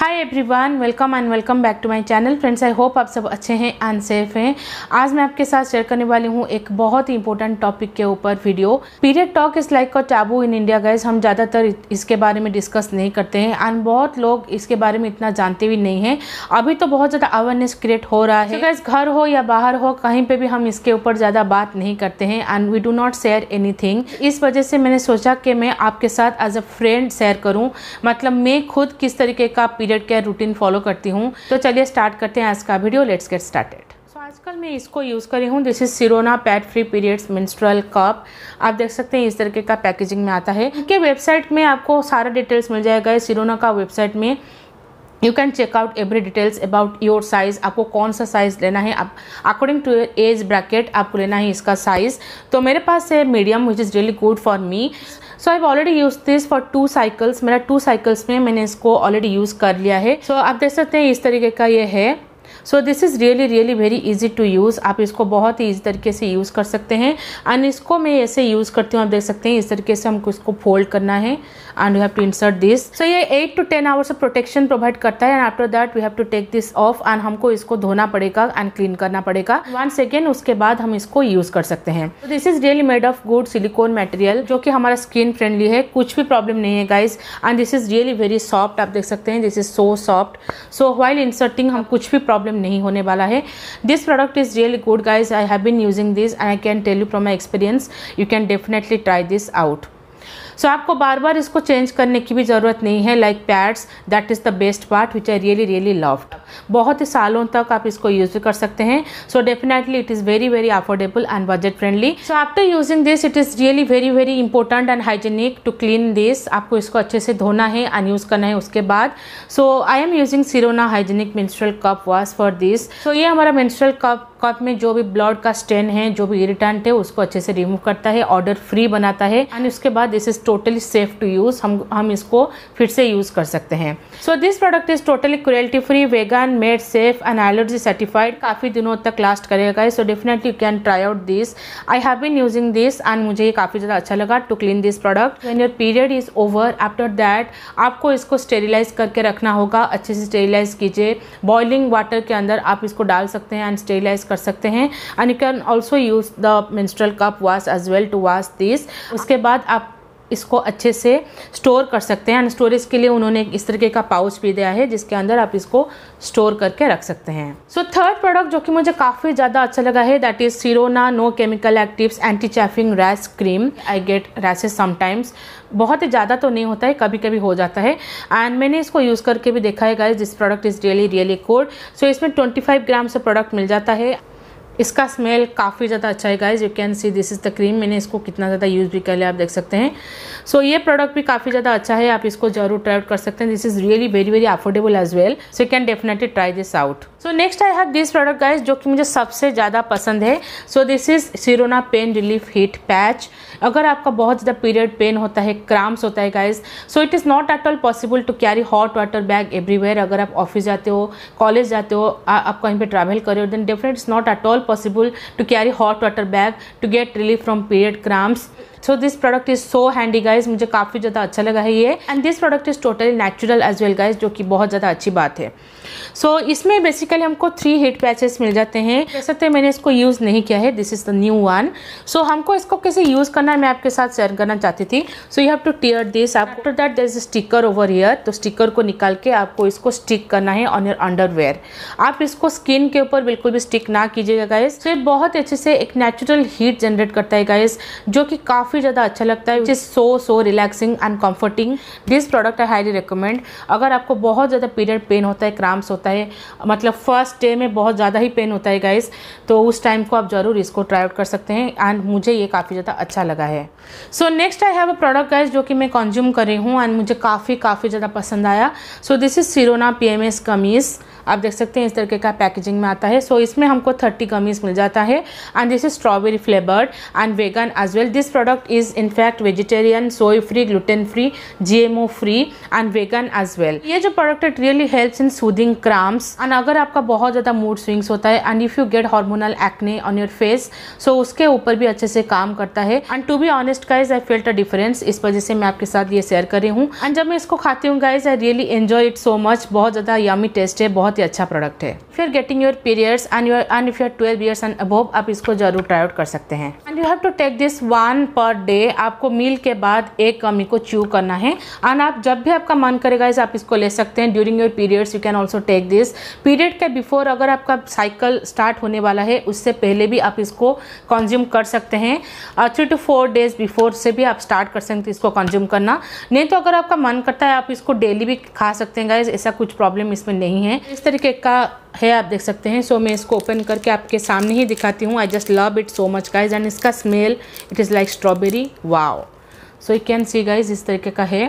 Hi everyone welcome and welcome back to my channel friends I hope आप सब अच्छे हैं एंड सेफ हैं आज मैं आपके साथ शेयर करने वाली हूँ एक बहुत ही इंपॉर्टेंट टॉपिक के ऊपर video period talk is like a taboo in India guys हम ज़्यादातर इसके बारे में डिस्कस नहीं करते हैं एंड बहुत लोग इसके बारे में इतना जानते भी नहीं हैं अभी तो बहुत ज़्यादा अवेयरनेस क्रिएट हो रहा है गाइज so घर हो या बाहर हो कहीं पर भी हम इसके ऊपर ज़्यादा बात नहीं करते हैं and we do not share any इस वजह से मैंने सोचा कि मैं आपके साथ एज अ फ्रेंड शेयर करूँ मतलब मैं खुद किस तरीके का पीरियड के रूटीन फॉलो करती हूँ तो चलिए स्टार्ट करते हैं आज का वीडियो लेट्स गेट स्टार्टेड आजकल मैं इसको यूज़ कर रही हूँ this is Sirona pad free periods menstrual cup आप देख सकते हैं इस तरीके का पैकेजिंग में आता है कि वेबसाइट में आपको सारा डिटेल्स मिल जाएगा सिरोना का वेबसाइट में you can check out every details about your size आपको कौन सा साइज़ लेना है आप अकॉर्डिंग टू एज ब्रैकेट आपको लेना है इसका साइज़ तो मेरे पास है medium which is really good for me so I already use this for two cycles मेरा टू साइकिल्स में मैंने इसको ऑलरेडी यूज़ कर लिया है सो so, आप देख सकते हैं इस तरीके का ये है so this is really really very easy to use आप इसको बहुत ही इसी तरीके से यूज़ कर सकते हैं एंड इसको मैं ऐसे यूज़ करती हूँ आप देख सकते हैं इस तरीके से हमको इसको फोल्ड करना है and we have to insert this so ये eight to ten hours of protection provide करता है and after that we have to take this off and हमको इसको धोना पड़ेगा एंड क्लीन करना पड़ेगा वन सेकेंड उसके बाद हम इसको यूज़ कर सकते हैं this is really made of good silicone material जो कि हमारा स्किन फ्रेंडली है कुछ भी प्रॉब्लम नहीं है guys and this is really very soft आप देख सकते हैं this is so soft so while inserting हम कुछ भी प्रॉब्लम प्रॉब्लम नहीं होने वाला है this product is really good guys I have been using this and I can tell you from my experience you can definitely try this out so आपको बार बार इसको चेंज करने की भी ज़रूरत नहीं है like pads that is the best part which I really really loved बहुत ही सालों तक आप इसको यूज़ कर सकते हैं so definitely it is very very affordable and budget friendly so after using this it is really very very important and hygienic to clean this आपको इसको अच्छे से धोना है एंड यूज़ करना है उसके बाद so I am using Sirona hygienic menstrual cup wash for this so ये हमारा मिनस्ट्रल कप कप में जो भी ब्लड का स्टेन है जो भी इरिटेंट है उसको अच्छे से रिमूव करता है ऑर्डर फ्री बनाता है एंड उसके बाद this is totally safe to use हम हम इसको फिर से यूज़ कर सकते हैं so this product is totally cruelty free vegan made safe and allergy certified काफ़ी दिनों तक लास्ट करेगा so definitely you can try out this I have been using this and मुझे ये काफ़ी ज़्यादा अच्छा लगा to clean this product when your period is over after that आपको इसको स्टेरिलाइज करके रखना होगा अच्छे से स्टेरिलाइज कीजिए बॉइलिंग वाटर के अंदर आप इसको डाल सकते हैं एंड स्टेरिलाइज कर सकते हैं and you can also use the menstrual cup wash as well to wash this उसके बाद आप इसको अच्छे से स्टोर कर सकते हैं एंड स्टोरेज के लिए उन्होंने इस तरीके का पाउच भी दिया है जिसके अंदर आप इसको स्टोर करके रख सकते हैं सो थर्ड प्रोडक्ट जो कि मुझे काफ़ी ज़्यादा अच्छा लगा है that is Sirona no chemical actives anti chafing rash cream I get rashes sometimes बहुत ही ज़्यादा तो नहीं होता है कभी कभी हो जाता है एंड मैंने इसको यूज़ करके भी देखा है guys this product is really really good so इसमें 25 ग्राम से प्रोडक्ट मिल जाता है इसका स्मेल काफ़ी ज़्यादा अच्छा है guys you can see this is the cream मैंने इसको कितना ज़्यादा यूज़ भी कर लिया आप देख सकते हैं सो so, ये प्रोडक्ट भी काफ़ी ज़्यादा अच्छा है आप इसको जरूर ट्राई कर सकते हैं this is really very very affordable as well so you can definitely try this out so next I have this product guys जो कि मुझे सबसे ज़्यादा पसंद है so this is Sirona pain relief heat patch अगर आपका बहुत ज़्यादा पीरियड पेन होता है क्राम्स होता है guys so it is not at all possible to carry hot water bag everywhere अगर आप ऑफिस जाते हो कॉलेज जाते हो आप कहीं पर ट्रैवल कर then definite is not at all possible to carry hot water bag to get relief from period cramps so this product is so handy guys मुझे काफ़ी ज़्यादा अच्छा लगा है ये and this product is totally natural as well guys जो कि बहुत ज़्यादा अच्छी बात है सो so, इसमें बेसिकली हमको थ्री हीट पैचेस मिल जाते हैं कह सकते तो मैंने इसको यूज़ नहीं किया है this is the new one so हमको इसको कैसे यूज़ करना है मैं आपके साथ शेयर करना चाहती थी so you have to tear this after that there is sticker over here तो स्टिकर को निकाल के आपको इसको स्टिक करना है ऑन योर अंडरवेयर आप इसको स्किन के ऊपर बिल्कुल भी स्टिक ना कीजिएगा गाइस तो बहुत अच्छे से एक नेचुरल हीट जनरेट करता है गाइस जो कि काफ़ी काफ़ी ज़्यादा अच्छा लगता है which is so so relaxing and comforting this product I highly recommend अगर आपको बहुत ज़्यादा पीरियड पेन होता है क्राम्स होता है मतलब फर्स्ट डे में बहुत ज़्यादा ही पेन होता है गाइस तो उस टाइम को आप ज़रूर इसको ट्राई आउट कर सकते हैं एंड मुझे ये काफ़ी ज़्यादा अच्छा लगा है so next I have a product guys जो कि मैं कंज्यूम करी हूँ एंड मुझे काफ़ी काफ़ी ज़्यादा पसंद आया so this is Sirona P M S gummies आप देख सकते हैं इस तरीके का पैकेजिंग में आता है सो so, इसमें हमको थर्टी गमीज मिल जाता है and this is strawberry flavoured and vegan as well this product is in fact vegetarian soy free gluten free GMO free and vegan as well ये जो product it really helps in soothing cramps and अगर आपका बहुत ज़्यादा mood swings होता है and if you get hormonal acne on your face so उसके ऊपर भी अच्छे से काम करता है and to be honest guys I felt a difference इस वजह से मैं आपके साथ ये शेयर कर रही हूँ एंड जब मैं इसको खाती हूँ guys I really enjoy it so much बहुत ज़्यादा यामी टेस्ट है बहुत ही अच्छा प्रोडक्ट है फिर getting your periods and your and if you're twelve years and above आप इसको जरूर ट्राई आउट कर सकते हैं and you have to take this one per day आपको मील के बाद एक कमी को च्यू करना है एंड आप जब भी आपका मन करेगा इस आप इसको ले सकते हैं during your periods you can also take this period के बिफोर अगर आपका साइकिल स्टार्ट होने वाला है उससे पहले भी आप इसको कंज्यूम कर सकते हैं three to four days before से भी आप स्टार्ट कर सकते हैं इसको कंज्यूम करना नहीं तो अगर आपका मन करता है आप इसको डेली भी खा सकते हैं गाइज ऐसा कुछ प्रॉब्लम इसमें नहीं है इस तरीके का है आप देख सकते हैं सो so, मैं इसको ओपन करके आपके सामने ही दिखाती हूँ I just love it so much guys and इसका smell it is like strawberry wow so you can see guys इस तरीके का है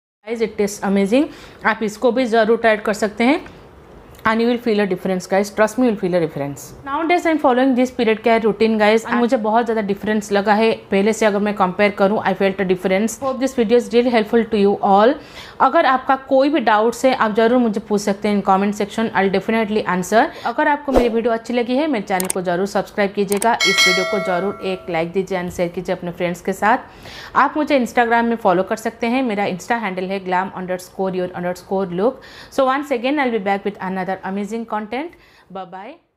गाइज इट टेस्ट अमेजिंग आप इसको भी ज़रूर ट्राइड कर सकते हैं and you will feel a difference guys trust me you will feel a difference nowadays I'm following this period care routine guys and मुझे बहुत ज़्यादा difference लगा है पहले से अगर मैं compare करूँ I felt a difference hope this video is really helpful to you all अगर आपका कोई भी doubts है आप ज़रूर मुझे पूछ सकते हैं इन comment section I'll definitely answer अगर आपको मेरी वीडियो अच्छी लगी है मेरे चैनल को ज़रूर सब्सक्राइब कीजिएगा इस वीडियो को ज़रूर एक लाइक दीजिए एंड शेयर कीजिए अपने फ्रेंड्स के साथ आप मुझे इंस्टाग्राम में फॉलो कर सकते हैं मेरा इंस्टा हैंडल है glam underscore your underscore look so once again I be back with another amazing content. Bye bye.